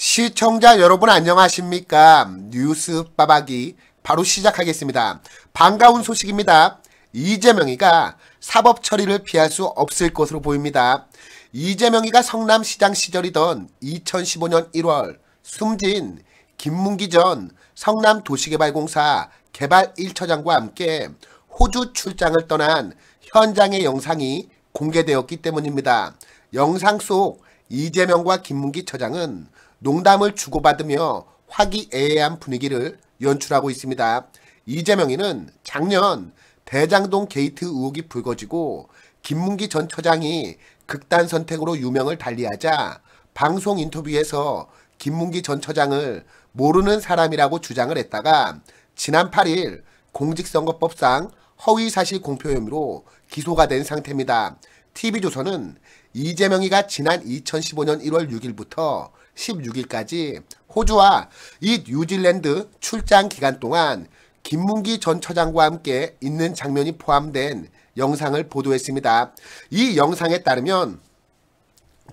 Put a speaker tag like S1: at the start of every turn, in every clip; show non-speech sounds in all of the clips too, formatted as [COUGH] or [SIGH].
S1: 시청자 여러분 안녕하십니까? 뉴스 빠박이 바로 시작하겠습니다. 반가운 소식입니다. 이재명이가 사법 처리를 피할 수 없을 것으로 보입니다. 이재명이가 성남시장 시절이던 2015년 1월 숨진 김문기 전 성남도시개발공사 개발 1처장과 함께 호주 출장을 떠난 현장의 영상이 공개되었기 때문입니다. 영상 속 이재명과 김문기 처장은 농담을 주고받으며 화기애애한 분위기를 연출하고 있습니다. 이재명이는 작년 대장동 게이트 의혹이 불거지고 김문기 전 처장이 극단 선택으로 유명을 달리하자 방송 인터뷰에서 김문기 전 처장을 모르는 사람이라고 주장을 했다가 지난 8일 공직선거법상 허위사실 공표 혐의로 기소가 된 상태입니다. TV조선은 이재명이가 지난 2015년 1월 6일부터 16일까지 호주와 이 뉴질랜드 출장 기간 동안 김문기 전 처장과 함께 있는 장면이 포함된 영상을 보도했습니다. 이 영상에 따르면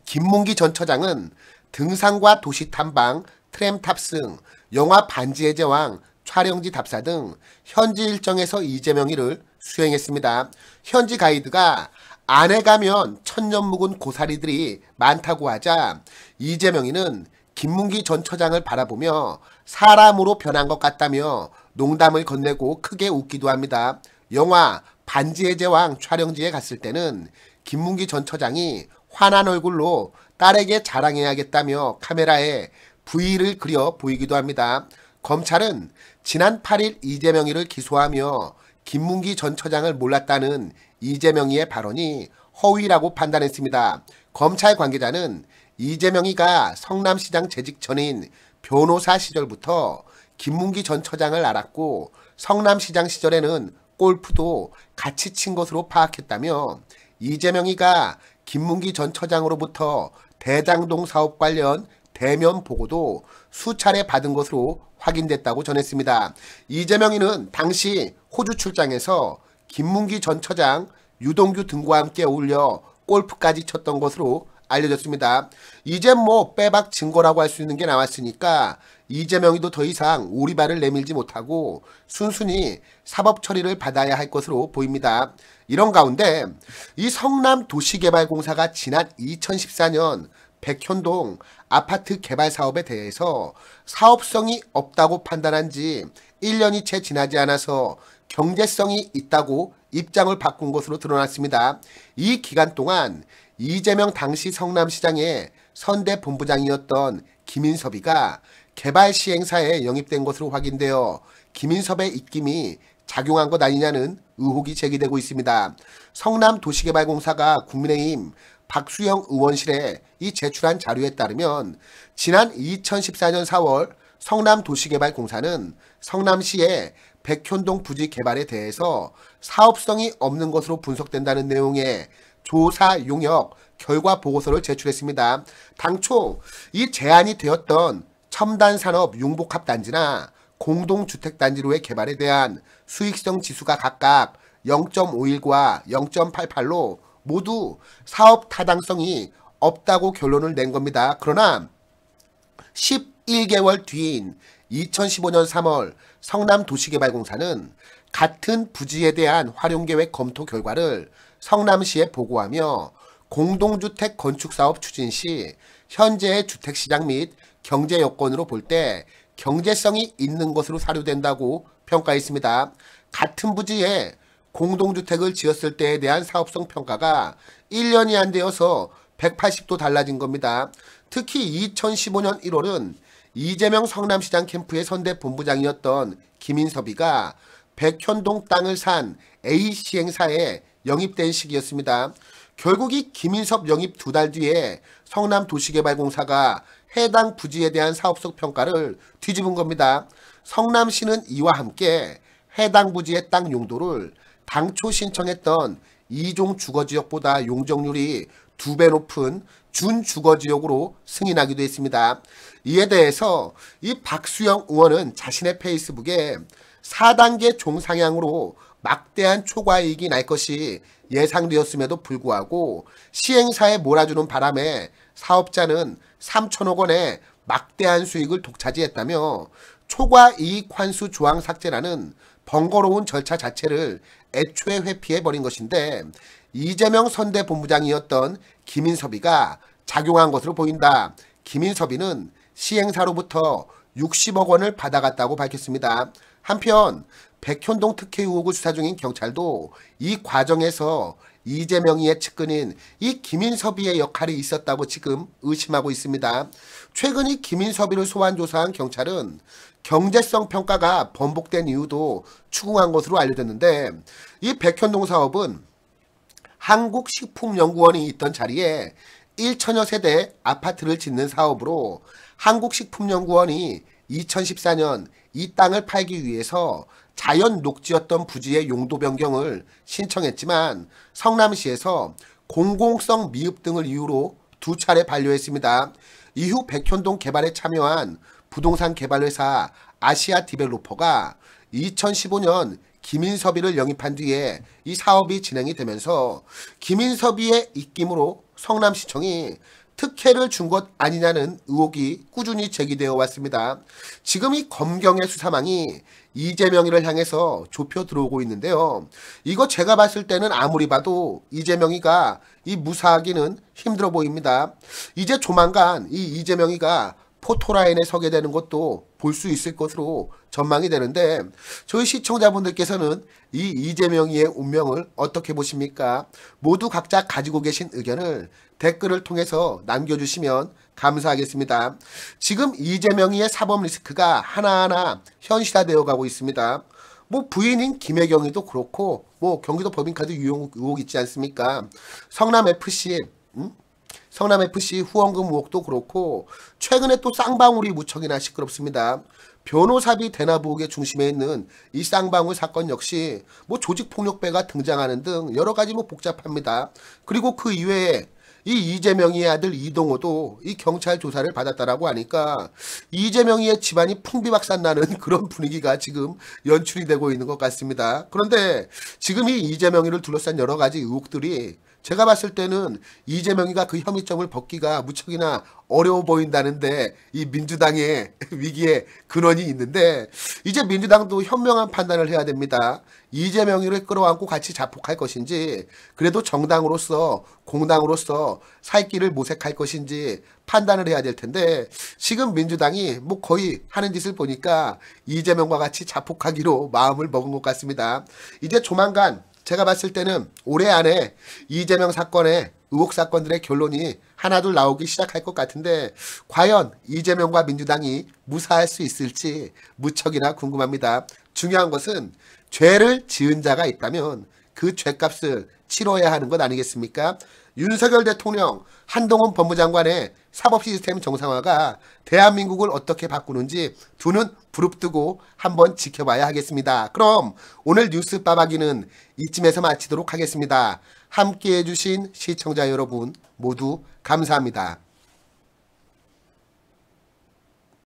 S1: 김문기 전 처장은 등산과 도시 탐방, 트램 탑승, 영화 반지의 제왕, 촬영지 답사 등 현지 일정에서 이재명이를 수행했습니다. 현지 가이드가 안에 가면 천년 묵은 고사리들이 많다고 하자 이재명이는 김문기 전 처장을 바라보며 사람으로 변한 것 같다며 농담을 건네고 크게 웃기도 합니다. 영화 반지의 제왕 촬영지에 갔을 때는 김문기 전 처장이 환한 얼굴로 딸에게 자랑해야겠다며 카메라에 V를 그려 보이기도 합니다. 검찰은 지난 8일 이재명이를 기소하며 김문기 전 처장을 몰랐다는 이재명이의 발언이 허위라고 판단했습니다. 검찰 관계자는 이재명이가 성남시장 재직 전인 변호사 시절부터 김문기 전 처장을 알았고 성남시장 시절에는 골프도 같이 친 것으로 파악했다며 이재명이가 김문기 전 처장으로부터 대장동 사업 관련 대면 보고도 수차례 받은 것으로 확인됐다고 전했습니다. 이재명이는 당시 호주 출장에서 김문기 전 처장, 유동규 등과 함께 어울려 골프까지 쳤던 것으로 알려졌습니다. 이제 뭐 빼박 증거라고 할 수 있는 게 나왔으니까 이재명이도 더 이상 오리발을 내밀지 못하고 순순히 사법 처리를 받아야 할 것으로 보입니다. 이런 가운데 이 성남 도시개발공사가 지난 2014년 백현동 아파트 개발 사업에 대해서 사업성이 없다고 판단한 지 1년이 채 지나지 않아서 경제성이 있다고 입장을 바꾼 것으로 드러났습니다. 이 기간 동안 이재명 당시 성남시장의 선대 본부장이었던 김인섭이가 개발 시행사에 영입된 것으로 확인되어 김인섭의 입김이 작용한 것 아니냐는 의혹이 제기되고 있습니다. 성남도시개발공사가 국민의힘 박수영 의원실에 이 제출한 자료에 따르면 지난 2014년 4월 성남도시개발공사는 성남시에 백현동 부지 개발에 대해서 사업성이 없는 것으로 분석된다는 내용의 조사 용역 결과 보고서를 제출했습니다. 당초 이 제안이 되었던 첨단산업 융복합단지나 공동주택단지로의 개발에 대한 수익성 지수가 각각 0.51과 0.88로 모두 사업 타당성이 없다고 결론을 낸 겁니다. 그러나 11개월 뒤인 2015년 3월 성남도시개발공사는 같은 부지에 대한 활용계획 검토 결과를 성남시에 보고하며 공동주택 건축사업 추진 시 현재의 주택시장 및 경제 여건으로 볼 때 경제성이 있는 것으로 사료된다고 평가했습니다. 같은 부지에 공동주택을 지었을 때에 대한 사업성 평가가 1년이 안 되어서 180도 달라진 겁니다. 특히 2015년 1월은 이재명 성남시장 캠프의 선대 본부장이었던 김인섭이가 백현동 땅을 산 A씨 행사에 영입된 시기였습니다. 결국 이 김인섭 영입 두 달 뒤에 성남도시개발공사가 해당 부지에 대한 사업속 평가를 뒤집은 겁니다. 성남시는 이와 함께 해당 부지의 땅 용도를 당초 신청했던 이종 주거지역보다 용적률이 두 배 높은 준주거지역으로 승인하기도 했습니다. 이에 대해서 이 박수영 의원은 자신의 페이스북에 4단계 종상향으로 막대한 초과이익이 날 것이 예상되었음에도 불구하고 시행사에 몰아주는 바람에 사업자는 3천억 원의 막대한 수익을 독차지했다며 초과이익 환수 조항 삭제라는 번거로운 절차 자체를 애초에 회피해버린 것인데 이재명 선대본부장이었던 김인섭이가 작용한 것으로 보인다. 김인섭이는 시행사로부터 60억 원을 받아갔다고 밝혔습니다. 한편 백현동 특혜 의혹을 수사 중인 경찰도 이 과정에서 이재명의 측근인 이 김인섭이의 역할이 있었다고 지금 의심하고 있습니다. 최근 이 김인섭이를 소환 조사한 경찰은 경제성 평가가 번복된 이유도 추궁한 것으로 알려졌는데 이 백현동 사업은 한국식품연구원이 있던 자리에 1천여 세대 아파트를 짓는 사업으로 한국식품연구원이 2014년 이 땅을 팔기 위해서 자연 녹지였던 부지의 용도 변경을 신청했지만 성남시에서 공공성 미흡 등을 이유로 두 차례 반려했습니다. 이후 백현동 개발에 참여한 부동산 개발회사 아시아 디벨로퍼가 2015년 김인섭이를 영입한 뒤에 이 사업이 진행이 되면서 김인섭이의 입김으로 성남시청이 특혜를 준 것 아니냐는 의혹이 꾸준히 제기되어 왔습니다. 지금 이 검경의 수사망이 이재명이를 향해서 좁혀 들어오고 있는데요. 이거 제가 봤을 때는 아무리 봐도 이재명이가 이 무사하기는 힘들어 보입니다. 이제 조만간 이 이재명이가 포토라인에 서게 되는 것도 볼수 있을 것으로 전망이 되는데 저희 시청자분들께서는 이이재명의 운명을 어떻게 보십니까? 모두 각자 가지고 계신 의견을 댓글을 통해서 남겨주시면 감사하겠습니다. 지금 이재명의 사법 리스크가 하나하나 현실화되어 가고 있습니다. 뭐 부인인 김혜경이도 그렇고 뭐 경기도 법인카드 유용 의혹 있지 않습니까? 성남FC 음? 성남FC 후원금 의혹도 그렇고 최근에 또 쌍방울이 무척이나 시끄럽습니다. 변호사비 대나부혹의 중심에 있는 이 쌍방울 사건 역시 뭐 조직폭력배가 등장하는 등 여러 가지 뭐 복잡합니다. 그리고 그 이외에 이이재명의 아들 이동호도 이 경찰 조사를 받았다라고 하니까 이재명의 집안이 풍비박산나는 [LAUGHS] 그런 분위기가 지금 연출이 되고 있는 것 같습니다. 그런데 지금 이 이재명이를 둘러싼 여러 가지 의혹들이 제가 봤을 때는 이재명이가 그 혐의점을 벗기가 무척이나 어려워 보인다는데 이 민주당의 [LAUGHS] 위기에 근원이 있는데 이제 민주당도 현명한 판단을 해야 됩니다. 이재명이를 끌어안고 같이 자폭할 것인지 그래도 정당으로서 공당으로서 살 길을 모색할 것인지 판단을 해야 될 텐데 지금 민주당이 뭐 거의 하는 짓을 보니까 이재명과 같이 자폭하기로 마음을 먹은 것 같습니다. 이제 조만간 제가 봤을 때는 올해 안에 이재명 사건의 의혹 사건들의 결론이 하나둘 나오기 시작할 것 같은데 과연 이재명과 민주당이 무사할 수 있을지 무척이나 궁금합니다. 중요한 것은 죄를 지은 자가 있다면 그 죄값을 치러야 하는 것 아니겠습니까? 윤석열 대통령, 한동훈 법무장관의 사법 시스템 정상화가 대한민국을 어떻게 바꾸는지 두 눈 부릅뜨고 한번 지켜봐야 하겠습니다. 그럼 오늘 뉴스 빠박이는 이쯤에서 마치도록 하겠습니다. 함께해 주신 시청자 여러분 모두 감사합니다.